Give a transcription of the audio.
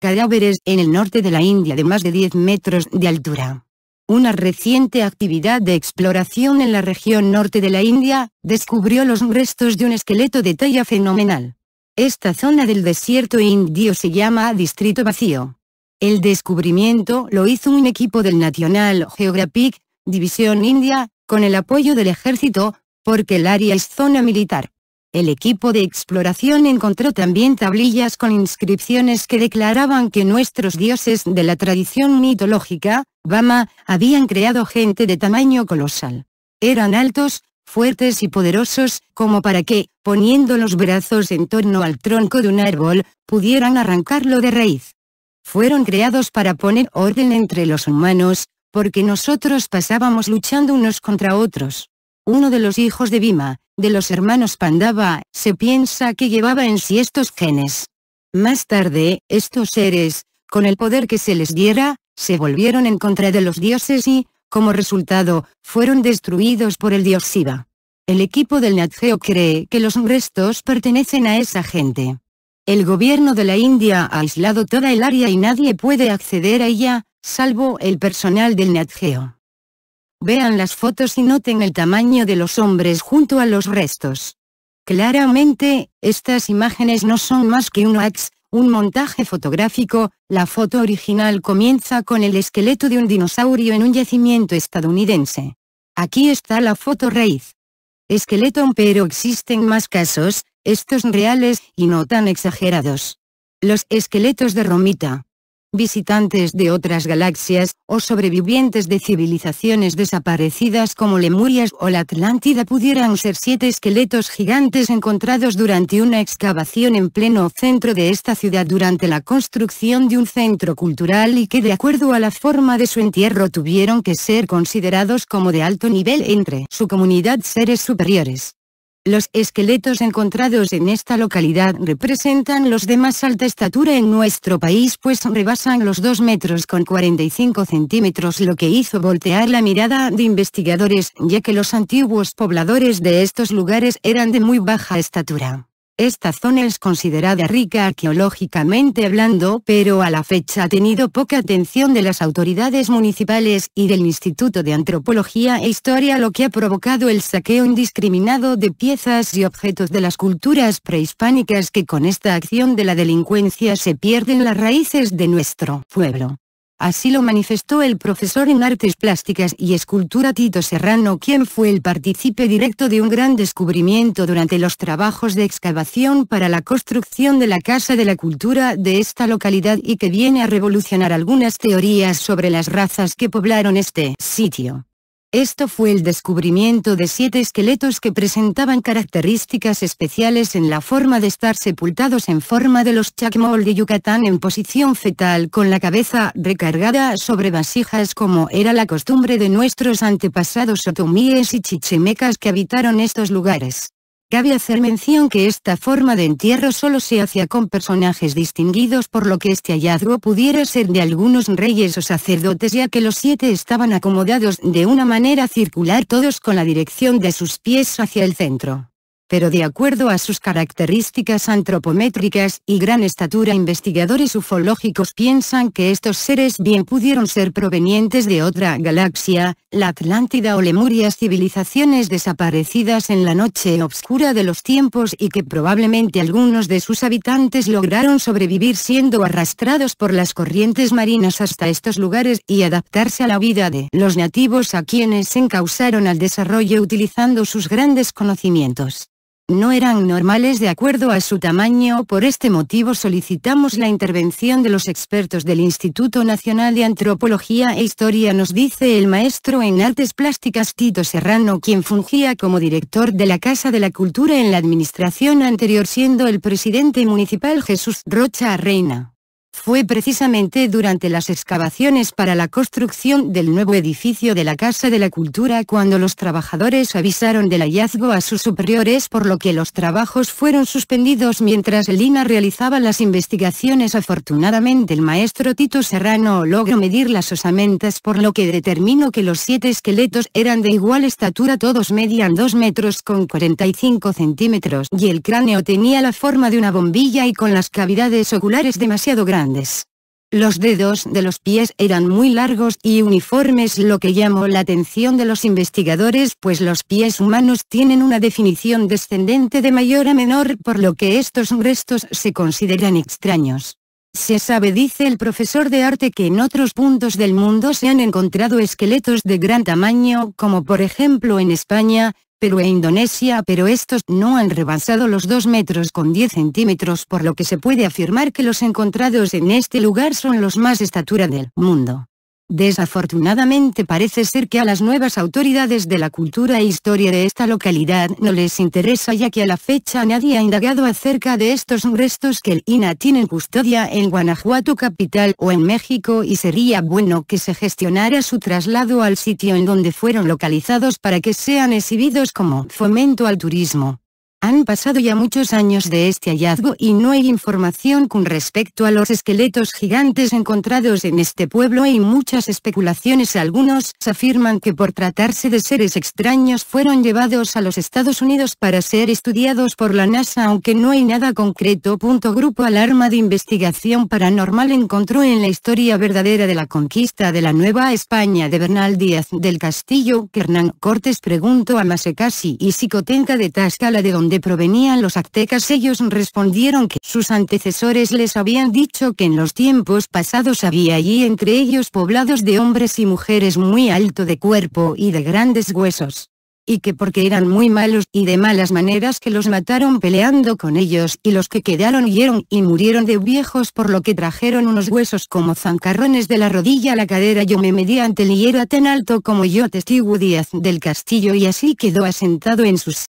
cadáveres en el norte de la India de más de 10 metros de altura. Una reciente actividad de exploración en la región norte de la India, descubrió los restos de un esqueleto de talla fenomenal. Esta zona del desierto indio se llama Distrito Vacío. El descubrimiento lo hizo un equipo del National Geographic, División India, con el apoyo del ejército, porque el área es zona militar. El equipo de exploración encontró también tablillas con inscripciones que declaraban que nuestros dioses de la tradición mitológica, Bama, habían creado gente de tamaño colosal. Eran altos, fuertes y poderosos, como para que, poniendo los brazos en torno al tronco de un árbol, pudieran arrancarlo de raíz. Fueron creados para poner orden entre los humanos, porque nosotros pasábamos luchando unos contra otros. Uno de los hijos de Bima, de los hermanos Pandava, se piensa que llevaba en sí estos genes. Más tarde, estos seres, con el poder que se les diera, se volvieron en contra de los dioses y, como resultado, fueron destruidos por el dios Shiva. El equipo del Natgeo cree que los restos pertenecen a esa gente. El gobierno de la India ha aislado toda el área y nadie puede acceder a ella, salvo el personal del Natgeo. Vean las fotos y noten el tamaño de los hombres junto a los restos. Claramente, estas imágenes no son más que un axe, un montaje fotográfico, la foto original comienza con el esqueleto de un dinosaurio en un yacimiento estadounidense. Aquí está la foto raíz. Esqueleto pero existen más casos, estos reales y no tan exagerados. Los esqueletos de Romita visitantes de otras galaxias, o sobrevivientes de civilizaciones desaparecidas como Lemurias o la Atlántida pudieran ser siete esqueletos gigantes encontrados durante una excavación en pleno centro de esta ciudad durante la construcción de un centro cultural y que de acuerdo a la forma de su entierro tuvieron que ser considerados como de alto nivel entre su comunidad seres superiores. Los esqueletos encontrados en esta localidad representan los de más alta estatura en nuestro país pues rebasan los 2 metros con 45 centímetros lo que hizo voltear la mirada de investigadores ya que los antiguos pobladores de estos lugares eran de muy baja estatura. Esta zona es considerada rica arqueológicamente hablando pero a la fecha ha tenido poca atención de las autoridades municipales y del Instituto de Antropología e Historia lo que ha provocado el saqueo indiscriminado de piezas y objetos de las culturas prehispánicas que con esta acción de la delincuencia se pierden las raíces de nuestro pueblo. Así lo manifestó el profesor en Artes Plásticas y Escultura Tito Serrano quien fue el partícipe directo de un gran descubrimiento durante los trabajos de excavación para la construcción de la Casa de la Cultura de esta localidad y que viene a revolucionar algunas teorías sobre las razas que poblaron este sitio. Esto fue el descubrimiento de siete esqueletos que presentaban características especiales en la forma de estar sepultados en forma de los chacmol de Yucatán en posición fetal con la cabeza recargada sobre vasijas como era la costumbre de nuestros antepasados otomíes y chichimecas que habitaron estos lugares. Cabe hacer mención que esta forma de entierro solo se hacía con personajes distinguidos por lo que este hallazgo pudiera ser de algunos reyes o sacerdotes ya que los siete estaban acomodados de una manera circular todos con la dirección de sus pies hacia el centro pero de acuerdo a sus características antropométricas y gran estatura investigadores ufológicos piensan que estos seres bien pudieron ser provenientes de otra galaxia, la Atlántida o Lemuria civilizaciones desaparecidas en la noche obscura de los tiempos y que probablemente algunos de sus habitantes lograron sobrevivir siendo arrastrados por las corrientes marinas hasta estos lugares y adaptarse a la vida de los nativos a quienes encausaron al desarrollo utilizando sus grandes conocimientos no eran normales de acuerdo a su tamaño por este motivo solicitamos la intervención de los expertos del Instituto Nacional de Antropología e Historia nos dice el maestro en artes plásticas Tito Serrano quien fungía como director de la Casa de la Cultura en la administración anterior siendo el presidente municipal Jesús Rocha Reina. Fue precisamente durante las excavaciones para la construcción del nuevo edificio de la Casa de la Cultura cuando los trabajadores avisaron del hallazgo a sus superiores por lo que los trabajos fueron suspendidos mientras Lina realizaba las investigaciones. Afortunadamente el maestro Tito Serrano logró medir las osamentas por lo que determinó que los siete esqueletos eran de igual estatura todos medían 2 metros con 45 centímetros y el cráneo tenía la forma de una bombilla y con las cavidades oculares demasiado grandes los dedos de los pies eran muy largos y uniformes lo que llamó la atención de los investigadores pues los pies humanos tienen una definición descendente de mayor a menor por lo que estos restos se consideran extraños. Se sabe dice el profesor de arte que en otros puntos del mundo se han encontrado esqueletos de gran tamaño como por ejemplo en España, pero e Indonesia pero estos no han rebasado los 2 metros con 10 centímetros por lo que se puede afirmar que los encontrados en este lugar son los más estatura del mundo. Desafortunadamente parece ser que a las nuevas autoridades de la cultura e historia de esta localidad no les interesa ya que a la fecha nadie ha indagado acerca de estos restos que el INA tiene en custodia en Guanajuato capital o en México y sería bueno que se gestionara su traslado al sitio en donde fueron localizados para que sean exhibidos como fomento al turismo. Han pasado ya muchos años de este hallazgo y no hay información con respecto a los esqueletos gigantes encontrados en este pueblo y muchas especulaciones. Algunos afirman que por tratarse de seres extraños fueron llevados a los Estados Unidos para ser estudiados por la NASA aunque no hay nada concreto. Punto Grupo Alarma de Investigación Paranormal encontró en la historia verdadera de la conquista de la Nueva España de Bernal Díaz del Castillo que Hernán Cortés preguntó a Masekasi y Psicotenca de Tascala de donde de provenían los aztecas ellos respondieron que sus antecesores les habían dicho que en los tiempos pasados había allí entre ellos poblados de hombres y mujeres muy alto de cuerpo y de grandes huesos y que porque eran muy malos y de malas maneras que los mataron peleando con ellos y los que quedaron huyeron y murieron de viejos por lo que trajeron unos huesos como zancarrones de la rodilla a la cadera yo me medí ante el y tan alto como yo testigo Díaz del Castillo y así quedó asentado en sus